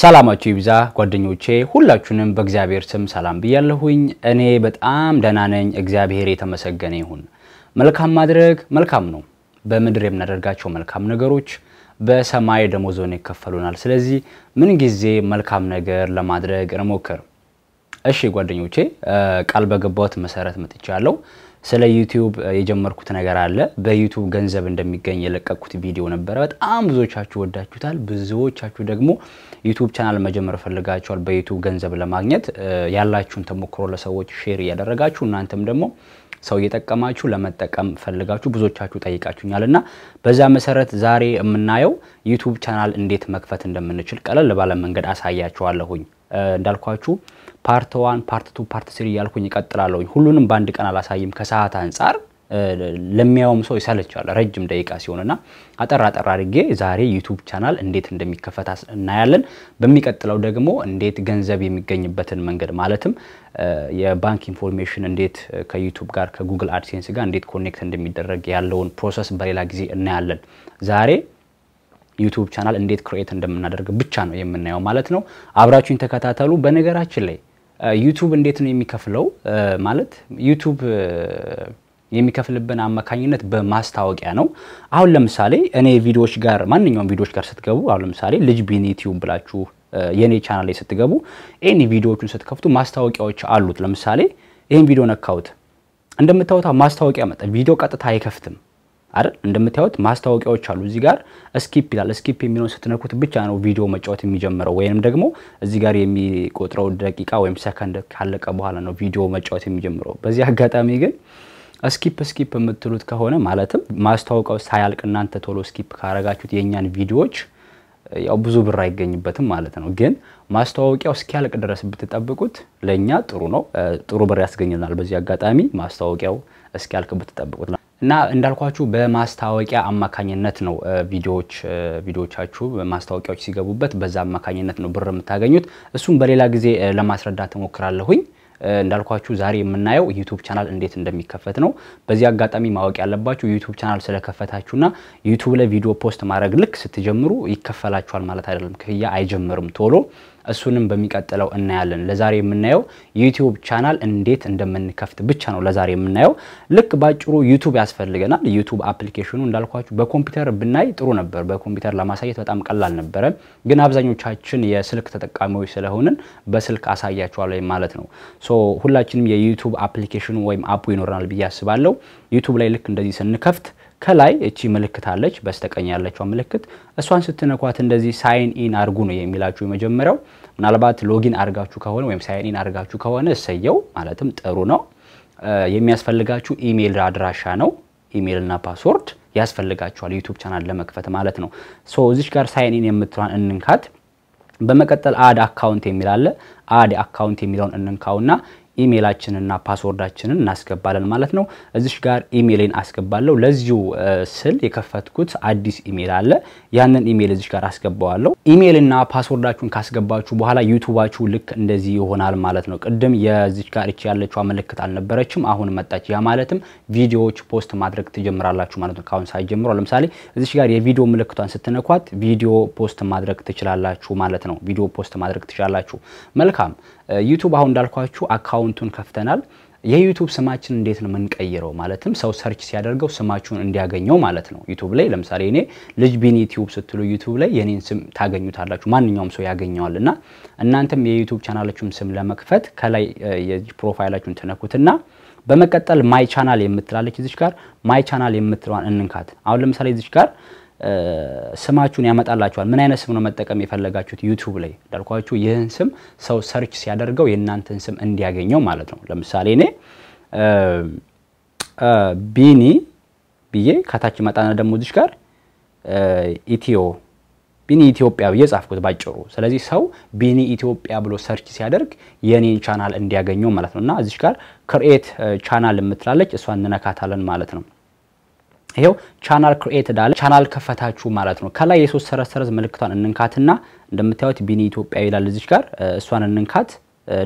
ሰላማችሁ ይብዛ ጓደኞቼ፣ ሁላችሁንም በእግዚአብሔር ስም ሰላም ብያለሁኝ። እኔ በጣም ደህና ነኝ፣ እግዚአብሔር የተመሰገነ ይሁን። መልካም ማድረግ መልካም ነው። በምድር የምናደርጋቸው መልካም ነገሮች በሰማይ ደሞዞን ይከፈሉናል። ስለዚህ ምን ጊዜ መልካም ነገር ለማድረግ እንሞክር። እሺ ጓደኞቼ፣ ቃል በገባሁት መሰረት መጥቻለሁ። ስለ ዩቲዩብ የጀመርኩት ነገር አለ። በዩቲዩብ ገንዘብ እንደሚገኝ የለቀቁት ቪዲዮ ነበረ። በጣም ብዙዎቻችሁ ወዳችሁታል። ብዙዎቻችሁ ደግሞ ዩቱብ ቻናል መጀመር ፈልጋችኋል፣ በዩቱብ ገንዘብ ለማግኘት ያላችሁን ተሞክሮ ለሰዎች ሼር እያደረጋችሁ እናንተም ደግሞ ሰው እየጠቀማችሁ ለመጠቀም ፈልጋችሁ ብዙዎቻችሁ ጠይቃችሁኛል እና በዛ መሰረት ዛሬ የምናየው ዩቱብ ቻናል እንዴት መክፈት እንደምንችል ቀለል ባለ መንገድ አሳያችኋለሁኝ። እንዳልኳችሁ ፓርት ዋን፣ ፓርት ቱ፣ ፓርት ስሪ እያልኩኝ እቀጥላለሁኝ። ሁሉንም በአንድ ቀን አላሳይም ከሰዓት አንጻር ለሚያውም ሰው ይሰለቸዋል ረጅም ደቂቃ ሲሆንና አጠር አጠር አድርጌ ዛሬ ዩቱብ ቻናል እንዴት እንደሚከፈት እናያለን። በሚቀጥለው ደግሞ እንዴት ገንዘብ የሚገኝበትን መንገድ ማለትም የባንክ ኢንፎርሜሽን እንዴት ከዩቱብ ጋር ከጉግል አድሴንስ ጋር እንዴት ኮኔክት እንደሚደረግ ያለውን ፕሮሰስ በሌላ ጊዜ እናያለን። ዛሬ ዩቱብ ቻናል እንዴት ክሬት እንደምናደርግ ብቻ ነው የምናየው ማለት ነው። አብራችሁኝ ተከታተሉ። በነገራችን ላይ ዩቱብ እንዴት ነው የሚከፍለው ማለት ዩቱብ የሚከፍልብን አማካኝነት በማስታወቂያ ነው። አሁን ለምሳሌ እኔ ቪዲዮዎች ጋር ማንኛውም ቪዲዮዎች ጋር ስትገቡ አሁን ለምሳሌ ልጅ ቢን ዩቲዩብ ብላችሁ የእኔ ቻናል ላይ ስትገቡ ኤኒ ቪዲዮዎቹን ስትከፍቱ ማስታወቂያዎች አሉት። ለምሳሌ ይህን ቪዲዮ ነካሁት፣ እንደምታዩት ማስታወቂያ መጣ። ቪዲዮ ቀጥታ አይከፍትም አይደል? እንደምታዩት ማስታወቂያዎች አሉ። እዚህ ጋር ስኪፕ ይላል። ስኪፕ የሚለውን ስትነኩት ብቻ ነው ቪዲዮ መጫወት የሚጀምረው፣ ወይም ደግሞ እዚህ ጋር የሚቆጥረው ደቂቃ ወይም ሰከንድ ካለቀ በኋላ ነው ቪዲዮ መጫወት የሚጀምረው። በዚህ አጋጣሚ ግን ስኪፕ ስኪፕ የምትሉት ከሆነ ማለትም ማስታወቂያው ሳያልቅ እናንተ ቶሎ ስኪፕ ካረጋችሁት የእኛን ቪዲዮዎች ያው ብዙ ብር አይገኝበትም ማለት ነው። ግን ማስታወቂያው እስኪያልቅ ድረስ ብትጠብቁት ለእኛ ጥሩ ነው፣ ጥሩ ብር ያስገኝልናል። በዚህ አጋጣሚ ማስታወቂያው እስኪያልቅ ብትጠብቁት እና እንዳልኳችሁ በማስታወቂያ አማካኝነት ነው ቪዲዮዎች ቪዲዮዎቻችሁ ማስታወቂያዎች ሲገቡበት በዛ አማካኝነት ነው ብር የምታገኙት። እሱም በሌላ ጊዜ ለማስረዳት እሞክራለሁኝ። እንዳልኳችሁ ዛሬ የምናየው ዩቱብ ቻናል እንዴት እንደሚከፈት ነው። በዚህ አጋጣሚ ማወቅ ያለባችሁ ዩቱብ ቻናል ስለከፈታችሁና ዩቱብ ላይ ቪዲዮ ፖስት ማድረግ ልክ ስትጀምሩ ይከፈላችኋል ማለት አይደለም። ክፍያ አይጀምርም ቶሎ እሱንም በሚቀጥለው እናያለን። ለዛሬ የምናየው ዩቲዩብ ቻናል እንዴት እንደምንከፍት ብቻ ነው ለዛሬ የምናየው። ልክ ባጭሩ ዩቱብ ያስፈልገናል። ዩቱብ አፕሊኬሽኑ እንዳልኳችሁ በኮምፒውተር ብናይ ጥሩ ነበር። በኮምፒውተር ለማሳየት በጣም ቀላል ነበረ። ግን አብዛኞቻችን የስልክ ተጠቃሚዎች ስለሆንን በስልክ አሳያችኋለሁ ማለት ነው። ሶ ሁላችንም የዩቱብ አፕሊኬሽኑ ወይም አፑ ይኖረናል ብዬ አስባለሁ። ዩቱብ ላይ ልክ እንደዚህ ስንከፍት ከላይ እቺ ምልክት አለች፣ በስተቀኝ ያለችው ምልክት እሷን ስትነኳት እንደዚህ ሳይን ኢን አርጉ ነው የሚላችሁ። የመጀመሪያው ምናልባት ሎጊን አርጋችሁ ከሆነ ወይም ሳይን ኢን አርጋችሁ ከሆነ እሰየው፣ ማለትም ጥሩ ነው። የሚያስፈልጋችሁ ኢሜይል አድራሻ ነው። ኢሜይልና ፓስወርድ ያስፈልጋችኋል ዩቱብ ቻናል ለመክፈት ማለት ነው። ሶ እዚች ጋር ሳይን ኢን የምትሏን እንንካት። በመቀጠል አድ አካውንት የሚል አድ አካውንት የሚለውን እንንካውና ኢሜይላችንና ፓስወርዳችንን እናስገባለን ማለት ነው። እዚሽ ጋር ኢሜይልን አስገባለሁ። ለዚሁ ስል የከፈትኩት አዲስ ኢሜይል አለ። ያንን ኢሜይል እዚሽ ጋር አስገባዋለሁ። ኢሜይልና ፓስወርዳችሁን ካስገባችሁ በኋላ ዩቱባችሁ ልክ እንደዚህ ይሆናል ማለት ነው። ቅድም የዚች ጋር እቺ ያለችው ምልክት አልነበረችም፣ አሁን መጣች። ያ ማለትም ቪዲዮዎች ፖስት ማድረግ ትጀምራላችሁ ማለት ነው። ካሁን ሰዓት ጀምሮ ለምሳሌ እዚሽ ጋር የቪዲዮ ምልክቷን ስትነኳት ቪዲዮ ፖስት ማድረግ ትችላላችሁ ማለት ነው። ቪዲዮ ፖስት ማድረግ ትችላላችሁ። መልካም ዩቱብ አሁን እንዳልኳችሁ አካውንት አካውንቱን ከፍተናል። የዩቱብ ስማችን እንዴት ነው የምንቀይረው? ማለትም ሰው ሰርች ሲያደርገው ስማችሁን እንዲያገኘው ማለት ነው። ዩቱብ ላይ ለምሳሌ እኔ ልጅ ቢን ዩቲዩብ ስትሉ ዩቱብ ላይ የኔን ስም ታገኙታላችሁ፣ ማንኛውም ሰው ያገኘዋል። እና እናንተም የዩቱብ ቻናላችሁን ስም ለመክፈት ከላይ ፕሮፋይላችሁን ትነኩትና በመቀጠል ማይ ቻናል የምትላለች እዚች ጋር ማይ ቻናል የምትለዋን እንንካት። አሁን ለምሳሌ እዚች ጋር ስማችሁን ያመጣላችኋል። ምን አይነት ስም ነው መጠቀም የፈለጋችሁት? ዩቲዩብ ላይ እንዳልኳችሁ ይህን ስም ሰው ሰርች ሲያደርገው የእናንተን ስም እንዲያገኘው ማለት ነው። ለምሳሌ እኔ ቢኒ ብዬ ከታች መጣና ደግሞ ጋር ኢትዮ ቢኒ ኢትዮጵያ ብዬ ጻፍኩት ባጭሩ። ስለዚህ ሰው ቢኒ ኢትዮጵያ ብሎ ሰርች ሲያደርግ የኔን ቻናል እንዲያገኘው ማለት ነው እና እዚች ጋር ክርኤት ቻናል የምትላለች እሷን እንነካታለን ማለት ነው። ይሄው ቻናል ክሪኤትድ ዳለ ቻናል ከፈታችሁ ማለት ነው። ከላይ የሶስት ሰረዝ ሰረዝ ምልክቷን እንንካትና እንደምታዩት ቢኒ ኢትዮጵያ ይላል እዚች ጋር እሷን እንንካት።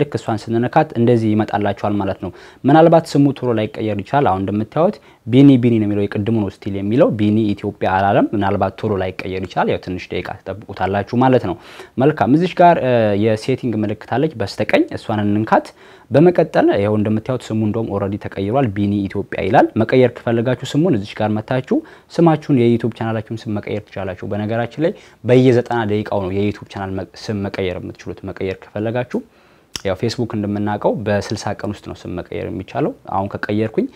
ልክ እሷን ስንነካት እንደዚህ ይመጣላቸዋል ማለት ነው። ምናልባት ስሙ ቶሎ ላይቀየር ይችላል። አሁን እንደምታዩት ቢኒ ቢኒ ነው የሚለው የቅድሙ ነው ስቲል የሚለው ቢኒ ኢትዮጵያ አላለም። ምናልባት ቶሎ ላይቀየር ይችላል። ያው ትንሽ ደቂቃ ትጠብቁታላችሁ ማለት ነው። መልካም እዚች ጋር የሴቲንግ ምልክት አለች በስተቀኝ፣ እሷን እንንካት። በመቀጠል ያው እንደምታዩት ስሙ እንደውም ኦልሬዲ ተቀይሯል። ቢኒ ኢትዮጵያ ይላል። መቀየር ከፈለጋችሁ ስሙን እዚች ጋር መታችሁ ስማችሁን የዩቲዩብ ቻናላችሁን ስም መቀየር ትችላላችሁ። በነገራችን ላይ በየዘጠና ደቂቃው ነው የዩቲዩብ ቻናል ስም መቀየር የምትችሉት መቀየር ከፈለጋችሁ ያው ፌስቡክ እንደምናውቀው በ60 ቀን ውስጥ ነው ስም መቀየር የሚቻለው። አሁን ከቀየርኩኝ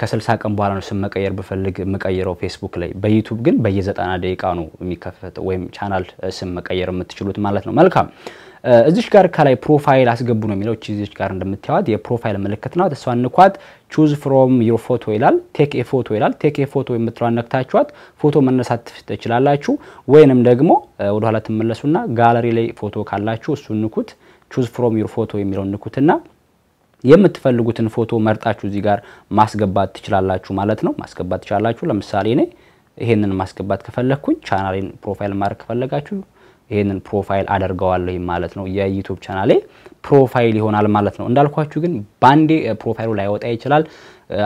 ከ60 ቀን በኋላ ነው ስም መቀየር ብፈልግ የምቀይረው ፌስቡክ ላይ። በዩቱብ ግን በየዘጠና 90 ደቂቃ ነው የሚከፈተው፣ ወይም ቻናል ስም መቀየር የምትችሉት ማለት ነው። መልካም እዚች ጋር ከላይ ፕሮፋይል አስገቡ ነው የሚለው። እዚች ጋር እንደምታዩት የፕሮፋይል ምልክት ናት። እሷን ንኳት። ቹዝ ፍሮም ዮር ፎቶ ይላል። ቴክ ኤ ፎቶ ይላል። ቴክ ኤ ፎቶ የምትለዋን ነክታችኋት ፎቶ መነሳት ትችላላችሁ። ወይንም ደግሞ ወደኋላ ትመለሱና ጋለሪ ላይ ፎቶ ካላችሁ እሱን ንኩት። ቹዝ ፍሮም ዩር ፎቶ የሚለውን ንኩትና የምትፈልጉትን ፎቶ መርጣችሁ እዚህ ጋር ማስገባት ትችላላችሁ ማለት ነው። ማስገባት ትችላላችሁ። ለምሳሌ እኔ ይሄንን ማስገባት ከፈለግኩኝ ቻናሌን ፕሮፋይል ማድረግ ከፈለጋችሁ ይሄንን ፕሮፋይል አደርገዋለሁ ማለት ነው። የዩቱብ ቻናሌ ፕሮፋይል ይሆናል ማለት ነው። እንዳልኳችሁ ግን ባንዴ ፕሮፋይሉ ላይወጣ ይችላል።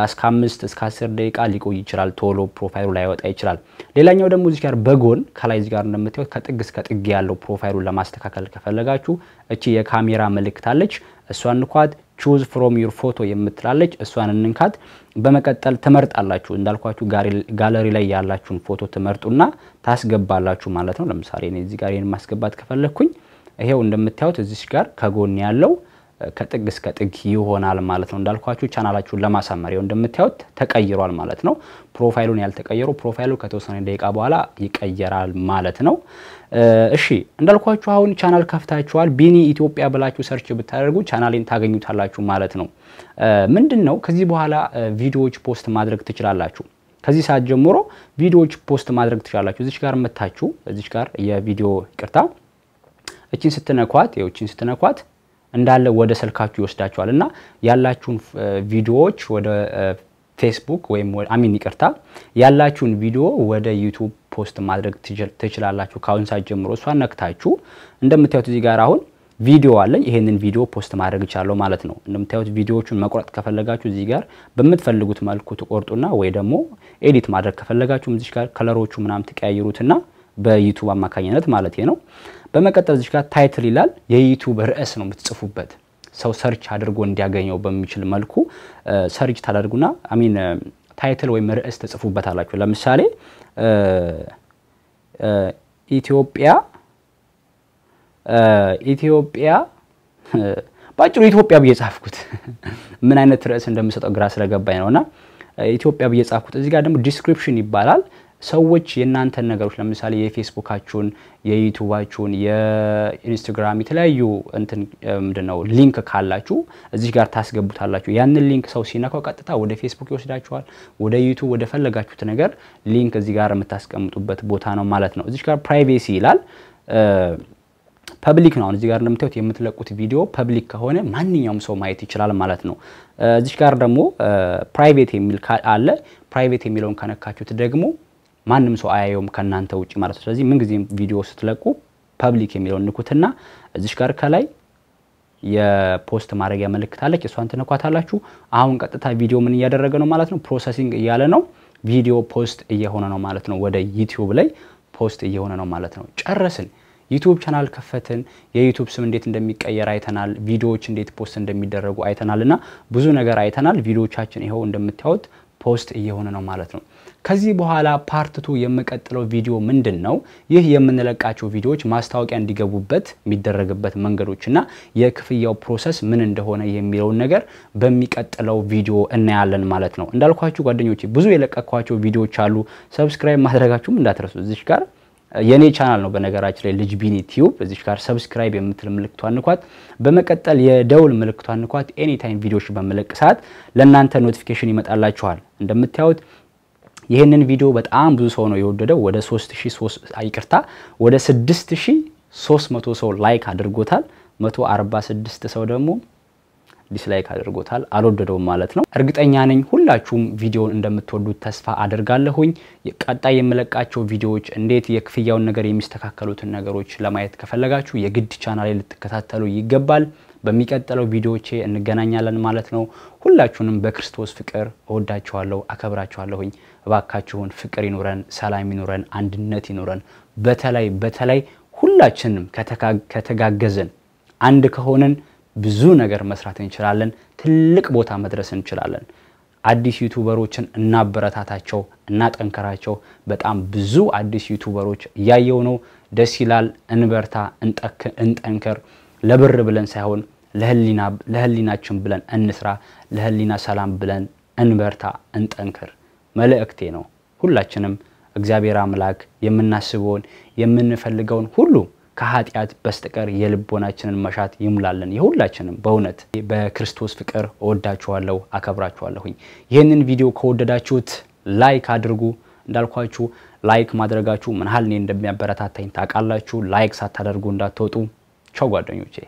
እስከ አምስት እስከ አስር ደቂቃ ሊቆይ ይችላል። ቶሎ ፕሮፋይሉ ላይወጣ ይችላል። ሌላኛው ደግሞ እዚህ ጋር በጎን ከላይ እዚህ ጋር እንደምታዩት ከጥግ እስከ ጥግ ያለው ፕሮፋይሉን ለማስተካከል ከፈለጋችሁ እቺ የካሜራ ምልክት አለች። እሷን እንኳት ቹዝ ፍሮም ዩር ፎቶ የምትላለች እሷን እንንካት። በመቀጠል ትመርጣላችሁ። እንዳልኳችሁ ጋለሪ ላይ ያላችሁን ፎቶ ትመርጡና ታስገባላችሁ ማለት ነው። ለምሳሌ እኔ እዚህ ጋር ይህን ማስገባት ከፈለግኩኝ ይሄው እንደምታዩት እዚች ጋር ከጎን ያለው ከጥግ እስከ ጥግ ይሆናል ማለት ነው። እንዳልኳችሁ ቻናላችሁን ለማሳመር ይኸው እንደምታዩት ተቀይሯል ማለት ነው። ፕሮፋይሉን ያልተቀየሩ ፕሮፋይሉ ከተወሰነ ደቂቃ በኋላ ይቀየራል ማለት ነው። እሺ እንዳልኳችሁ አሁን ቻናል ከፍታችኋል። ቢኒ ኢትዮጵያ ብላችሁ ሰርች ብታደርጉ ቻናሌን ታገኙታላችሁ ማለት ነው። ምንድን ነው ከዚህ በኋላ ቪዲዮዎች ፖስት ማድረግ ትችላላችሁ። ከዚህ ሰዓት ጀምሮ ቪዲዮዎች ፖስት ማድረግ ትችላላችሁ። እዚች ጋር መታችሁ እዚች ጋር የቪዲዮ ይቅርታ እችን ስትነኳት ይኸው እችን ስትነኳት እንዳለ ወደ ስልካችሁ ይወስዳችኋል እና ያላችሁን ቪዲዮዎች ወደ ፌስቡክ ወይም አሚን ይቅርታ ያላችሁን ቪዲዮ ወደ ዩቱብ ፖስት ማድረግ ትችላላችሁ። ከአሁን ሰዓት ጀምሮ እሷ ነክታችሁ እንደምታዩት እዚህ ጋር አሁን ቪዲዮ አለኝ። ይሄንን ቪዲዮ ፖስት ማድረግ እችላለሁ ማለት ነው። እንደምታዩት ቪዲዮዎቹን መቁረጥ ከፈለጋችሁ እዚህ ጋር በምትፈልጉት መልኩ ትቆርጡና ወይ ደግሞ ኤዲት ማድረግ ከፈለጋችሁ እዚህ ጋር ከለሮቹ ምናምን ትቀያይሩትና በዩቱብ አማካኝነት ማለት ነው። በመቀጠል እዚህ ጋር ታይትል ይላል የዩቱብ ርዕስ ነው የምትጽፉበት ሰው ሰርች አድርጎ እንዲያገኘው በሚችል መልኩ ሰርች ታደርጉና አሚን ታይትል ወይም ርዕስ አላችሁ ለምሳሌ ኢትዮጵያ ኢትዮጵያ በአጭሩ ኢትዮጵያ ብዬ ጻፍኩት። ምን አይነት ርዕስ እንደምሰጠው ግራ ስለገባኝ ነውና ኢትዮጵያ ብዬ ጻፍኩት። እዚህ ጋር ደግሞ ዲስክሪፕሽን ይባላል። ሰዎች የእናንተን ነገሮች ለምሳሌ የፌስቡካችሁን፣ የዩቱባችሁን፣ የኢንስታግራም የተለያዩ እንትን ምንድነው ሊንክ ካላችሁ እዚህ ጋር ታስገቡታላችሁ። ያንን ሊንክ ሰው ሲነካው ቀጥታ ወደ ፌስቡክ ይወስዳችኋል፣ ወደ ዩቱብ፣ ወደ ፈለጋችሁት ነገር ሊንክ እዚህ ጋር የምታስቀምጡበት ቦታ ነው ማለት ነው። እዚህ ጋር ፕራይቬሲ ይላል። ፐብሊክ ነው። አሁን እዚህ ጋር እንደምታዩት የምትለቁት ቪዲዮ ፐብሊክ ከሆነ ማንኛውም ሰው ማየት ይችላል ማለት ነው። እዚህ ጋር ደግሞ ፕራይቬት የሚል አለ። ፕራይቬት የሚለውን ከነካችሁት ደግሞ ማንም ሰው አያየውም ከእናንተ ውጭ ማለት ነው። ስለዚህ ምንጊዜም ቪዲዮ ስትለቁ ፐብሊክ የሚለውን ንኩትና እዚሽ ጋር ከላይ የፖስት ማድረጊያ ምልክት አለች። እሷን ትነኳታላችሁ። አሁን ቀጥታ ቪዲዮ ምን እያደረገ ነው ማለት ነው? ፕሮሰሲንግ እያለ ነው። ቪዲዮ ፖስት እየሆነ ነው ማለት ነው። ወደ ዩቲዩብ ላይ ፖስት እየሆነ ነው ማለት ነው። ጨረስን። ዩቲዩብ ቻናል ከፈትን። የዩቲዩብ ስም እንዴት እንደሚቀየር አይተናል። ቪዲዮዎች እንዴት ፖስት እንደሚደረጉ አይተናል እና ብዙ ነገር አይተናል። ቪዲዮቻችን ይኸው እንደምታዩት ፖስት እየሆነ ነው ማለት ነው። ከዚህ በኋላ ፓርትቱ የምቀጥለው ቪዲዮ ምንድን ነው? ይህ የምንለቃቸው ቪዲዮዎች ማስታወቂያ እንዲገቡበት የሚደረግበት መንገዶች እና የክፍያው ፕሮሰስ ምን እንደሆነ የሚለውን ነገር በሚቀጥለው ቪዲዮ እናያለን ማለት ነው። እንዳልኳችሁ ጓደኞቼ ብዙ የለቀኳቸው ቪዲዮዎች አሉ። ሰብስክራይብ ማድረጋችሁም እንዳትረሱ እዚች ጋር የኔ ቻናል ነው በነገራችን ላይ ልጅ ቢኒ ቲዩብ። እዚች ጋር ሰብስክራይብ የምትል ምልክቷን ንኳት። በመቀጠል የደውል ምልክቷን ንኳት። ኤኒታይም ቪዲዮዎች በመለቅ ሰዓት ለእናንተ ኖቲፊኬሽን ይመጣላችኋል። እንደምታዩት ይህንን ቪዲዮ በጣም ብዙ ሰው ነው የወደደው። ወደ 3000 ይቅርታ፣ ወደ 6300 ሰው ላይክ አድርጎታል። 146 ሰው ደግሞ ዲስላይክ አድርጎታል፣ አልወደደውም ማለት ነው። እርግጠኛ ነኝ ሁላችሁም ቪዲዮውን እንደምትወዱት ተስፋ አድርጋለሁኝ። ቀጣይ የምለቃቸው ቪዲዮዎች እንዴት የክፍያውን ነገር የሚስተካከሉትን ነገሮች ለማየት ከፈለጋችሁ የግድ ቻናሌ ልትከታተሉ ይገባል። በሚቀጥለው ቪዲዮዎቼ እንገናኛለን ማለት ነው። ሁላችሁንም በክርስቶስ ፍቅር እወዳችኋለሁ፣ አከብራችኋለሁኝ። እባካችሁን ፍቅር ይኑረን፣ ሰላም ይኑረን፣ አንድነት ይኑረን። በተለይ በተለይ ሁላችንም ከተጋገዝን አንድ ከሆንን ብዙ ነገር መስራት እንችላለን። ትልቅ ቦታ መድረስ እንችላለን። አዲስ ዩቱበሮችን እናበረታታቸው፣ እናጠንከራቸው። በጣም ብዙ አዲስ ዩቱበሮች እያየው ነው። ደስ ይላል። እንበርታ፣ እንጠንከር። ለብር ብለን ሳይሆን ለህሊናችን ብለን እንስራ። ለህሊና ሰላም ብለን እንበርታ፣ እንጠንክር መልእክቴ ነው። ሁላችንም እግዚአብሔር አምላክ የምናስበውን የምንፈልገውን ሁሉ ከኃጢአት በስተቀር የልቦናችንን መሻት ይሙላለን። የሁላችንም በእውነት በክርስቶስ ፍቅር እወዳችኋለሁ፣ አከብራችኋለሁኝ። ይህንን ቪዲዮ ከወደዳችሁት ላይክ አድርጉ። እንዳልኳችሁ ላይክ ማድረጋችሁ ምን ያህል እኔ እንደሚያበረታታኝ ታውቃላችሁ። ላይክ ሳታደርጉ እንዳትወጡ። ቸው ጓደኞቼ